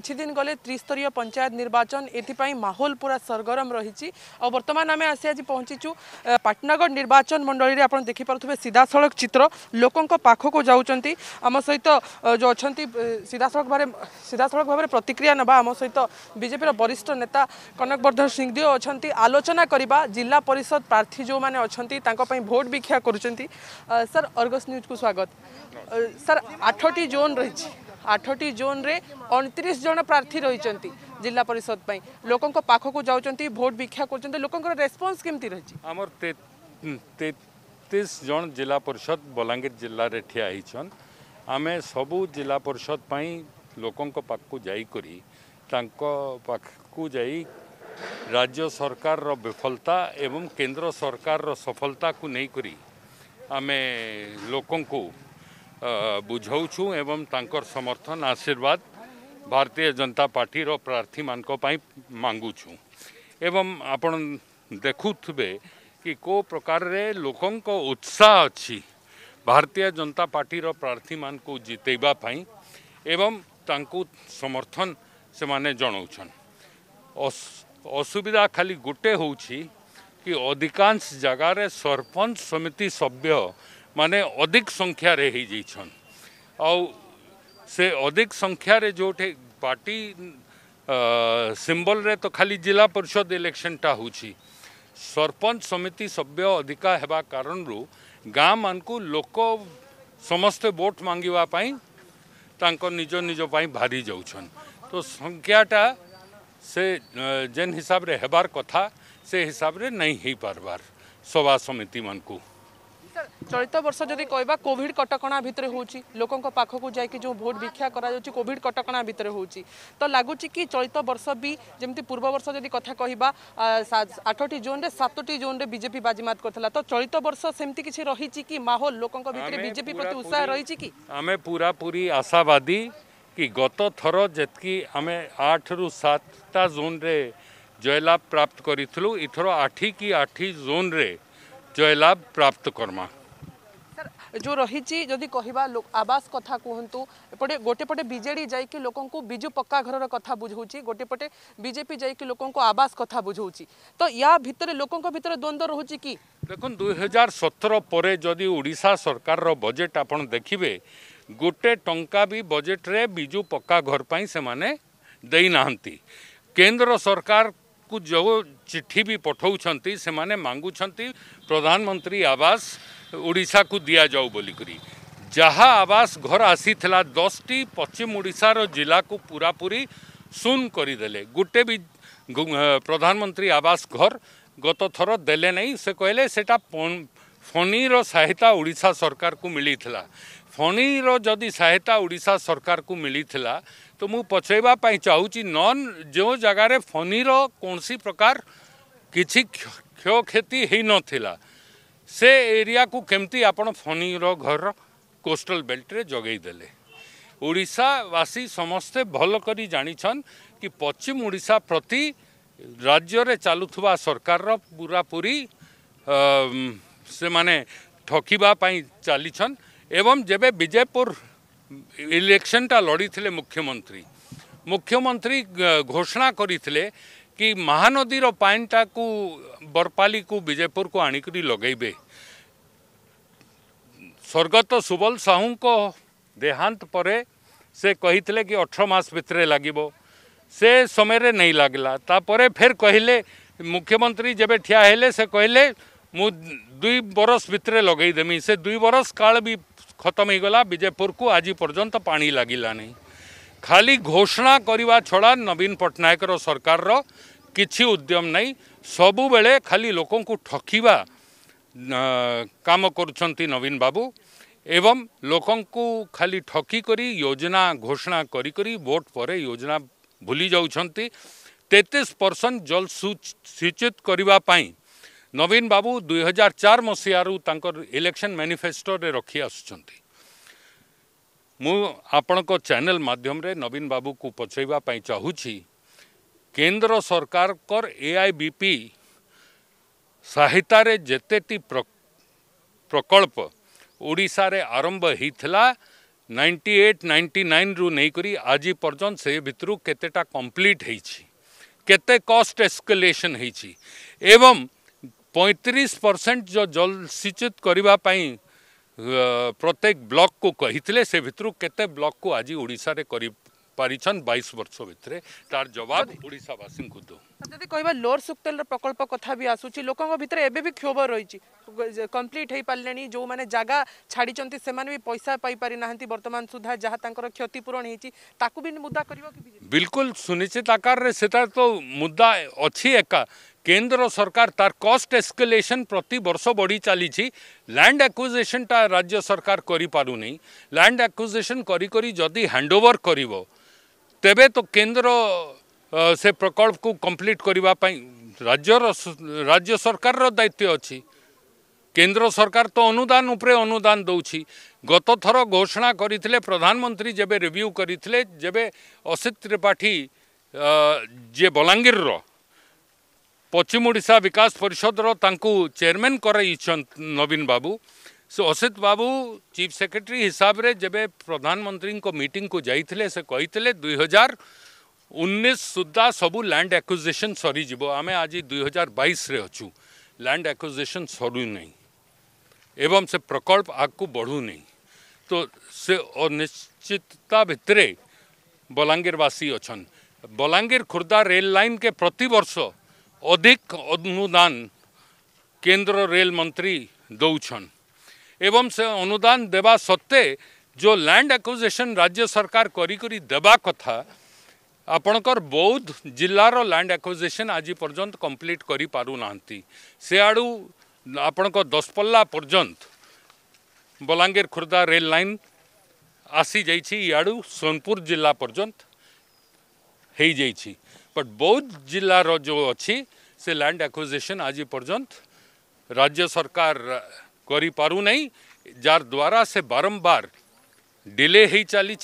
কিছু দিন গলে ত্রিস্তরীয় পঞ্চায়েত নির্বাচন এথিপাই মাহোল পুরা সরগরম রয়েছে আর্তমান আমি আসি আজ পৌঁছিছু পাটনাগড় নির্বাচন মন্ডলী আপনার দেখিপারে সিধাসলখ চিত্র লোক পাখক যাচ্ছেন আমার সহিত যে অনেক সিধাসলখ ভাবে সিধাসলখ ভাবে প্রতিক্রিয়া নেওয়া আমার সহিত বিজেপির বরিষ্ঠ নেতা কনকবর্ধন সিংদেও অনেক আলোচনা করা জেলা পরিষদ প্রার্থী যে অনেক ভোট ভিক্ষা করছেন স্যার অর্গস নিউজ কু স্বাগত স্যার আঠটি জোন রয়েছে ଆଠଟି ଜୋନ୍ରେ ଅଣତିରିଶ ଜଣ ପ୍ରାର୍ଥୀ ରହିଛନ୍ତି ଜିଲ୍ଲା ପରିଷଦ ପାଇଁ ଲୋକଙ୍କ ପାଖକୁ ଯାଉଛନ୍ତି ଭୋଟ ଭିକ୍ଷା କରୁଛନ୍ତି ଲୋକଙ୍କର ରେସ୍ପନ୍ସ କେମିତି ରହିଛି ଆମର ତେତିଶ ଜଣ ଜିଲ୍ଲା ପରିଷଦ ବଲାଙ୍ଗୀର ଜିଲ୍ଲାରେ ଠିଆ ହେଇଛନ୍ ଆମେ ସବୁ ଜିଲ୍ଲା ପରିଷଦ ପାଇଁ ଲୋକଙ୍କ ପାଖକୁ ଯାଇକରି ତାଙ୍କ ପାଖକୁ ଯାଇ ରାଜ୍ୟ ସରକାରର ବିଫଳତା ଏବଂ କେନ୍ଦ୍ର ସରକାରର ସଫଳତାକୁ ନେଇକରି ଆମେ ଲୋକଙ୍କୁ बुझौ एवं तांकर समर्थन आशीर्वाद भारतीय जनता पार्टी रो प्रार्थी मानी मांगुचु एवं आप देखुवे कि को प्रकार रे लोकों उत्साह अच्छी भारतीय जनता पार्टी रो प्रार्थी मान को जितेबापाई एवं तांकु समर्थन से मैंने जनाऊन असुविधा खाली गोटे हो कि अधिकांश जगार सरपंच समिति सभ्य माने अधिक संख्या रे आउ से अधिक संख्या रे जो पार्टी सिंबल रे तो खाली जिला परिषद इलेक्शनटा हो सरपंच समिति सभ्य अधिका हेबा कारण गाँ मानू लोक समस्ते वोट मांगवापी निज निजपाई भारी जाऊन तो संख्याटा से जेन हिसाब रे हेबार कथा से हिसाब रे नहीं पार्बार सभा समिति मानकू চলিত বর্ষ যদি কহবা কোভিড কটকা ভিতরে হচ্ছে লোক পাখক যাই যে ভোট ভিক্ষা করা যাচ্ছে কোভিড কটকা ভিতরে হচ্ছে তো লাগুচি কি চলিত বর্ষ বি যেমি পূর্ব বর্ষ যদি কথা কহবা আঠটি জোন্রে সাতটি জোন্রে বিজেপি বাজিমাত করে তো চলিত বর্ষ সেমতি কিছু রয়েছে কি মাহোল লোক ভিতরে বিজেপি প্রতি উৎসাহ রয়েছে কি আমি পুরাপুরি আশাবাদী কি গত থর যেতকি আমি আট রু সাতটা জোন্রে জয়লাভ প্রাপ্ত করেছিল এথর আঠি কি আঠি জোন্রে जयलाभ प्राप्त करमा जो रही जदि कह आवास कथा कहतु एपटे गोटेपटे बजे जाकि लोक विजु पक्का घर कथा बुझे गोटेपटे बीजेपी जाकि लोक आवास कथा बुझे तो या भितर लोक द्वंद्व रोचे कि देख दुई हजार सतर पर जदि ओडा सरकार बजेट आप देखिए गोटे टंका भी बजेट्रे विजु पक्का घर पर केन्द्र सरकार को जो चिट्ठी भी पठाऊँ से मगुं प्रधानमंत्री आवास ओडा को दि जाऊ बोलिक जहाँ आवास घर आसी दस टी पश्चिम ओडार जिला को पूरा पूरी सुन करदे गोटे भी प्रधानमंत्री आवास घर गत थर देना से कहले से फणी रहायता ओडा सरकार को मिली फणी रदि सहायता ओडा सरकार को मिली तो मुझे पचेबापी चाहूँगी नन जो जगार फनी कौन सी प्रकार कि क्षय क्षति हो नाला से एरिया को कमती आप फणी घर कोस्टल बेल्ट्रे जगेदे ओडावासी समस्ते भलक जाणीन कि पश्चिम ओडा प्रति राज्य चलुवा सरकार पूरा पूरी से मैंने ठकवापी चलीछन एवं जेबे विजयपुर इलेक्शन टा लड़ी थे मुख्यमंत्री मुख्यमंत्री घोषणा कर महानदी पाइनटा को बरपाली को विजयपुर को आनीक लगे स्वर्गत सुबल साहू को देहांत परे से कही कि अठर मस भरे लग से समय रे नहीं लगला तापर फेर कहले मुख्यमंत्री जब ठिया से कहले मु दुई बरस भितर लगेदेमी से दुई बरस काल भी खत्म हो गला विजयपुर को आज पर्यंत पा लगलानी खाली घोषणा करने छड़ा नवीन पट्टनायक सरकार किसी उद्यम नहीं सबुबले खाली लोक ठकवा कम कर नवीन बाबू एवं लोक खाली ठकी करी योजना घोषणा करी करी वोट पर योजना भूली जाऊँ तेतीस परसेंट जल सुचित करने नवीन बाबू दुई हजार चार मसीह इलेक्शन मैनिफेस्टो रखी आसुंच मु को चैनल नवीन बाबू को पचैवाप चाहूँगी केन्द्र सरकार कर ए आई बी पी सहायतार जितेटी प्रकल्प ओडार आरंभ होता 98, 99 रु नहीं आज पर्यन से भितर केतेटा कम्प्लीट होते कस्ट एस्केलेशन एवं पैंतीस परसेंट जो जल जलसीचित करने प्रत्येक ब्लक को कही से भितर के ब्लक को आज ओडा पार बैश वर्ष भितर तार जवाब ओडावासी को दू जब कह लोअर सुक्तेल प्रकल्प कथा भी आसूँ लोकों भितर एवं क्षोभ रही कम्प्लीट हो पारे जो मैंने जगह छाड़ी से पैसा पाईना बर्तमान सुधा जहाँ क्षतिपूरण होती भी कर बिल्कुल सुनिश्चित आकार से तो मुदा अच्छी एका केन्द्र सरकार तार कॉस्ट एस्केलेशन प्रति वर्ष बढ़ी चली लैंड एक्विजिशन टा राज्य सरकार करी लैंड एक्विजिशन करी करी जदि हैंडओवर कर तबे तो केन्द्र से प्रकल्प को कंप्लीट करने राज्य राज्य सरकार दायित्व अच्छी केन्द्र सरकार तो अनुदान उपरे अनुदान दौर गत थर घोषणा करते प्रधानमंत्री जब रिव्यू करते जेबे असित त्रिपाठी जे बलांगीर रो, पश्चिम ओडा विकास परिषद चेयरमैन कर नवीन बाबू से असित बाबू चीफ सेक्रेटरी हिसाब से जब प्रधानमंत्री मीटिंग को जाते से कही दुई हजार उन्नीस सुधा सब लैंड एक्विजिशन सरीज आम आज दुई हजार बैस अच्छु लैंड एक्विजिशन सरु नहीं एवं से प्रकल्प आगे बढ़ू ना तो से अनिश्चितता भितर बलांगीरवासी अच्छा बलांगीर खुर्दा रेल लाइन के प्रत वर्ष अधिक अनुदान केन्द्र रेल मंत्री दौन एवं से अनुदान देवा सत्ते जो लैंड एक्विजिशन राज्य सरकार करी करी देवा कथा आपणकर बौद्ध जिलार लैंड एक्विजिशन आज पर्यंत कम्प्लीट करू आप दसपल्ला पर्यंत बलांगीर खुर्दा रेल लाइन आसी जाइए इड़ू सोनपुर जिला पर्यंत हो जाइए बट बौद्ध जिलार जो अच्छी से लैंड एक्विजिशन आज पर्यंत राज्य सरकार करी पारू नहीं जार द्वारा से बारंबार डिले ही चली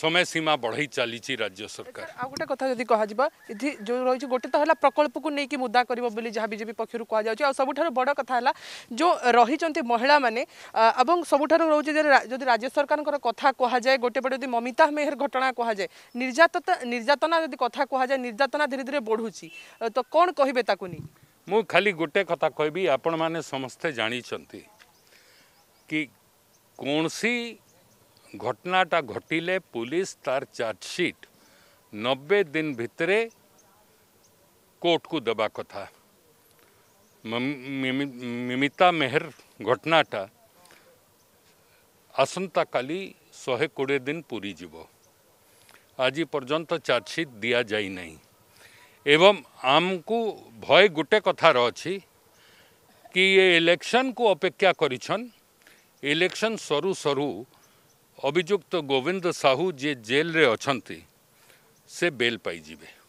ସମୟ ସୀମା ବଢ଼େଇ ଚାଲିଛି ରାଜ୍ୟ ସରକାର ଆଉ ଗୋଟେ କଥା ଯଦି କୁହାଯିବ ଏଠି ଯେଉଁ ରହିଛି ଗୋଟେ ତ ହେଲା ପ୍ରକଳ୍ପକୁ ନେଇକି ମୁଦା କରିବ ବୋଲି ଯାହା ବିଜେପି ପକ୍ଷରୁ କୁହାଯାଉଛି ଆଉ ସବୁଠାରୁ ବଡ଼ କଥା ହେଲା ଯେଉଁ ରହିଛନ୍ତି ମହିଳାମାନେ ଏବଂ ସବୁଠାରୁ ରହୁଛି ଯଦି ରାଜ୍ୟ ସରକାରଙ୍କର କଥା କୁହାଯାଏ ଗୋଟେ ପଟେ ଯଦି ମମିତା ମେହେର ଘଟଣା କୁହାଯାଏ ନିର୍ଯାତନା ନିର୍ଯାତନା ଯଦି କଥା କୁହାଯାଏ ନିର୍ଯାତନା ଧୀରେ ଧୀରେ ବଢ଼ୁଛି ତ କ'ଣ କହିବେ ତାକୁ ନେଇ ମୁଁ ଖାଲି ଗୋଟେ କଥା କହିବି ଆପଣମାନେ ସମସ୍ତେ ଜାଣିଛନ୍ତି କି କୌଣସି घटनाटा घटले पुलिस तार चार्जशीट नब्बे दिन भितरे कोर्ट को दबा कथा मिमिता मेहर घटनाटा आसंता काली शहे कोड़े दिन पूरी जीव आज पर्यत चार्जसीट दि जाना एवं आम को भय गोटे कथार अच्छी कि ये इलेक्शन को अपेक्षा करी इलेक्शन सरु सरु अभिजुक्त गोविंद साहू जे जेल रे अच्छा से बेल पाई जीवे